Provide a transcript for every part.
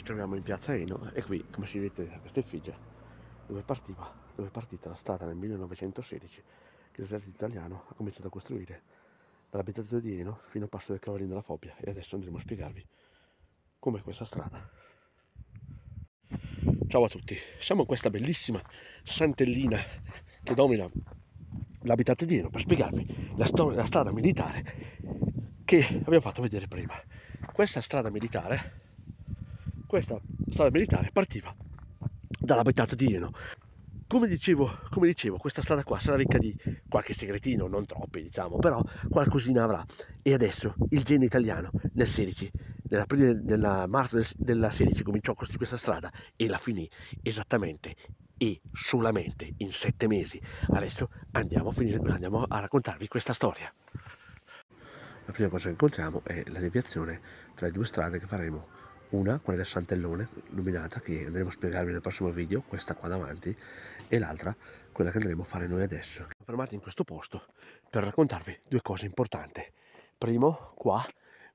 ci troviamo in piazza Eno e qui, come si vede questa effigie, dove, partiva, dove è partita la strada nel 1916 che l'esercito italiano ha cominciato a costruire dall'abitazione di Eno fino al passo del Cavallino della Fobbia e adesso andremo a spiegarvi com'è questa strada. Ciao a tutti, siamo in questa bellissima santellina che domina l'abitato di Eno per spiegarvi la, storia, la strada militare che abbiamo fatto vedere prima. Questa strada militare questa strada militare partiva dall'abitato di Ieno. Come dicevo, come dicevo, questa strada qua sarà ricca di qualche segretino, non troppi diciamo, però qualcosina avrà. E adesso il genio italiano nel 16, nell'aprile, nella marzo del, 16 cominciò con questa strada e la finì esattamente e solamente in sette mesi. Adesso andiamo a, finire, andiamo a raccontarvi questa storia. La prima cosa che incontriamo è la deviazione tra le due strade che faremo una, quella del santellone illuminata che andremo a spiegarvi nel prossimo video, questa qua davanti, e l'altra, quella che andremo a fare noi adesso. Siamo fermati in questo posto per raccontarvi due cose importanti. Primo, qua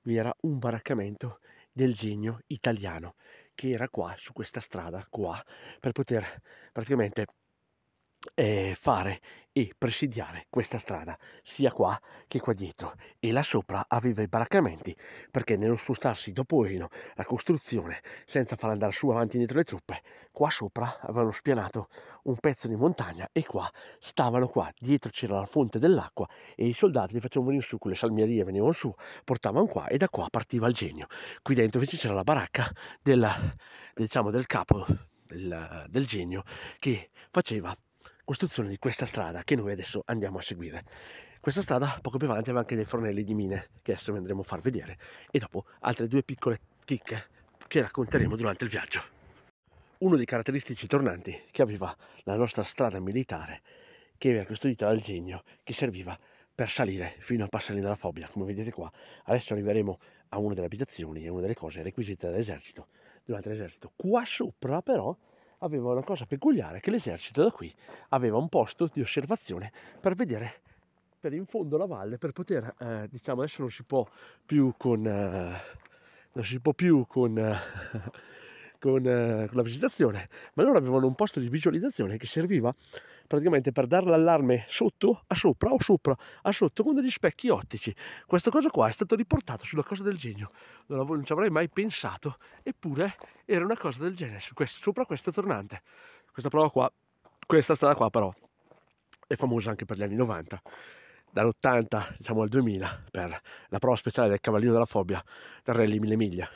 vi era un baraccamento del genio italiano che era qua su questa strada qua per poter praticamente eh, fare e presidiare questa strada, sia qua che qua dietro. E là sopra aveva i baraccamenti, perché nello spostarsi dopo Elino la costruzione, senza far andare su avanti e indietro le truppe, qua sopra avevano spianato un pezzo di montagna e qua stavano qua. Dietro c'era la fonte dell'acqua e i soldati li facevano venire su con le salmierie, venivano su, portavano qua e da qua partiva il genio. Qui dentro invece c'era la baracca della, diciamo, del capo del, del genio che faceva costruzione di questa strada che noi adesso andiamo a seguire. Questa strada poco più avanti aveva anche dei fornelli di mine che adesso vi andremo a far vedere e dopo altre due piccole chicche che racconteremo durante il viaggio. Uno dei caratteristici tornanti che aveva la nostra strada militare che aveva costruito dal genio che serviva per salire fino al passare della fobia, come vedete qua. Adesso arriveremo a una delle abitazioni e una delle cose requisite dall'esercito, durante l'esercito. Qua sopra però aveva una cosa peculiare che l'esercito da qui aveva un posto di osservazione per vedere per in fondo la valle per poter eh, diciamo adesso non si può più con eh, non si può più con eh, con, eh, con la visitazione ma loro avevano un posto di visualizzazione che serviva praticamente per dare l'allarme sotto, a sopra o sopra, a sotto con degli specchi ottici. Questa cosa qua è stata riportata sulla cosa del genio, non, ci avrei mai pensato, eppure era una cosa del genere, sopra questa tornante. Questa prova qua, questa strada qua però è famosa anche per gli anni 90 dall'80 diciamo al 2000 per la prova speciale del cavallino della fobia del rally 1000 miglia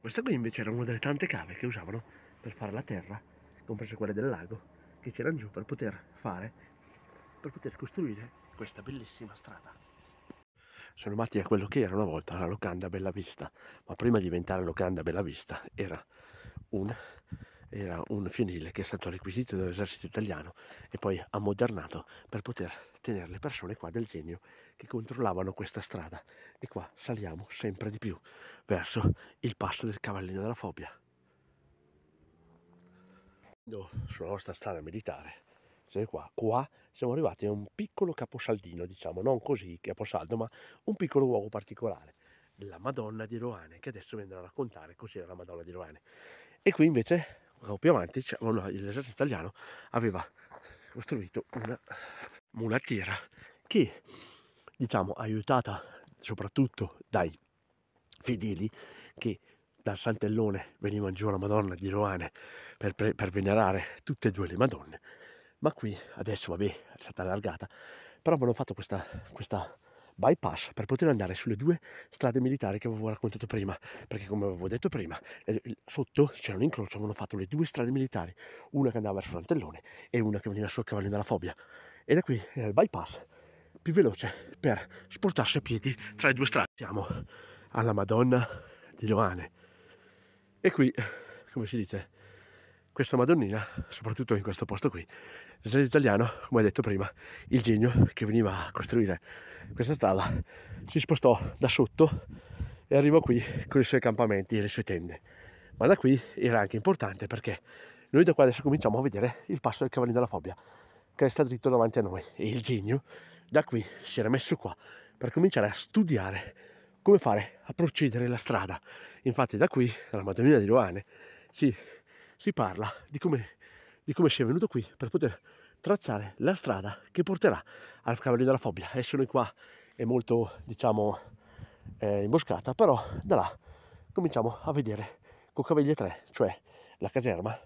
questa qui invece era una delle tante cave che usavano per fare la terra comprese quelle del lago che c'erano giù per poter fare, per poter costruire questa bellissima strada. Sono matti a quello che era una volta la locanda Bella Vista, ma prima di diventare locanda Bella Vista era un, era un fienile che è stato requisito dall'esercito italiano e poi ammodernato per poter tenere le persone qua del genio che controllavano questa strada. E qua saliamo sempre di più verso il passo del cavallino della fobia. Oh, sulla nostra strada militare, meditare, qua, qua siamo arrivati a un piccolo caposaldino, diciamo, non così caposaldo, ma un piccolo luogo particolare, la Madonna di Roane, che adesso vi andrò a raccontare cos'era la Madonna di Roane. E qui invece, più avanti, oh l'esercito italiano aveva costruito una mulattiera che, diciamo, aiutata soprattutto dai fedeli che dal saltellone venivano giù la Madonna di Roane per, per venerare tutte e due le Madonne, ma qui adesso vabbè è stata allargata, però hanno fatto questa, questa bypass per poter andare sulle due strade militari che avevo raccontato prima, perché come avevo detto prima, eh, sotto c'era un incrocio, avevano fatto le due strade militari, una che andava verso Santellone e una che veniva su cavallo della Fobia. E da qui era eh, il bypass più veloce per sportarsi a piedi tra le due strade. Siamo alla Madonna di Roane. E qui, come si dice, questa Madonnina, soprattutto in questo posto qui, nel italiano, come detto prima, il genio che veniva a costruire questa stalla si spostò da sotto e arrivò qui con i suoi campamenti e le sue tende. Ma da qui era anche importante perché noi da qua adesso cominciamo a vedere il passo del cavallino della fobia, che resta dritto davanti a noi. E il genio da qui si era messo qua per cominciare a studiare come fare a procedere la strada. Infatti da qui, dalla Madonnina di Roane, si, si parla di come, di come si è venuto qui per poter tracciare la strada che porterà al Cavallino della Fobbia. Adesso noi qua è molto, diciamo, eh, imboscata, però da là cominciamo a vedere Coccaveglie 3, cioè la caserma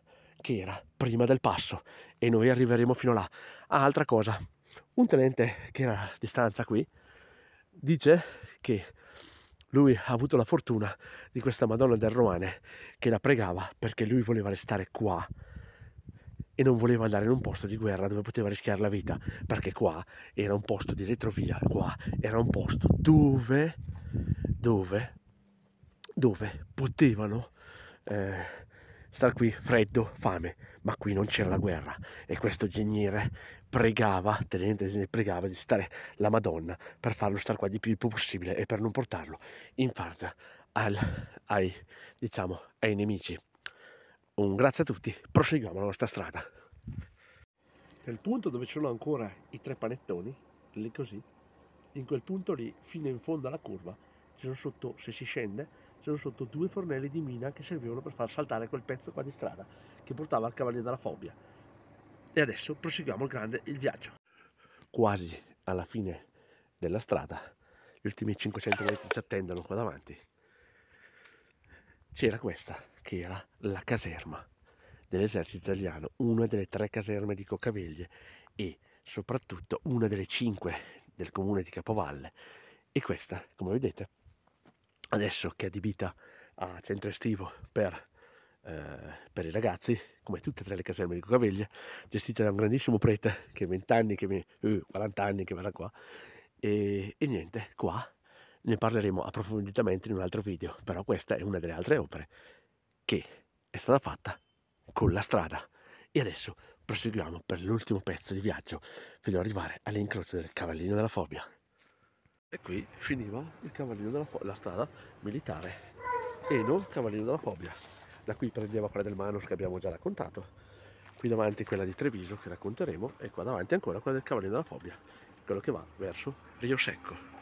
che era prima del passo e noi arriveremo fino là. Ah, altra cosa, un tenente che era a distanza qui dice che lui ha avuto la fortuna di questa Madonna del Romane che la pregava perché lui voleva restare qua e non voleva andare in un posto di guerra dove poteva rischiare la vita, perché qua era un posto di retrovia, qua era un posto dove, dove, dove potevano eh, star qui freddo, fame, ma qui non c'era la guerra e questo geniere pregava, tenente ne pregava di stare la Madonna per farlo stare qua di più, il più possibile e per non portarlo in parte al, ai, diciamo, ai nemici. Un grazie a tutti, proseguiamo la nostra strada. Nel punto dove ci sono ancora i tre panettoni, lì così, in quel punto lì, fino in fondo alla curva, ci sono sotto, se si scende, c'erano sotto due fornelli di mina che servivano per far saltare quel pezzo qua di strada che portava al cavaliere della fobia e adesso proseguiamo il grande il viaggio. Quasi alla fine della strada, gli ultimi 500 metri ci attendono qua davanti, c'era questa che era la caserma dell'esercito italiano, una delle tre caserme di Coccaveglie e soprattutto una delle cinque del comune di Capovalle e questa, come vedete, adesso che è adibita a centro estivo per eh, per i ragazzi, come tutte e tre le caserme di Cocaveglia, gestite da un grandissimo prete che 20 anni, che mi, uh, 40 anni che verrà qua. E, e, niente, qua ne parleremo approfonditamente in un altro video, però questa è una delle altre opere che è stata fatta con la strada. E adesso proseguiamo per l'ultimo pezzo di viaggio fino ad arrivare all'incrocio del Cavallino della Fobia. E qui finiva il Cavallino della Fo- la strada militare e Eno Cavallino della Fobia da qui prendiamo quella del Manus che abbiamo già raccontato, qui davanti quella di Treviso che racconteremo e qua davanti ancora quella del Cavallino della Fobia, quello che va verso Rio Secco.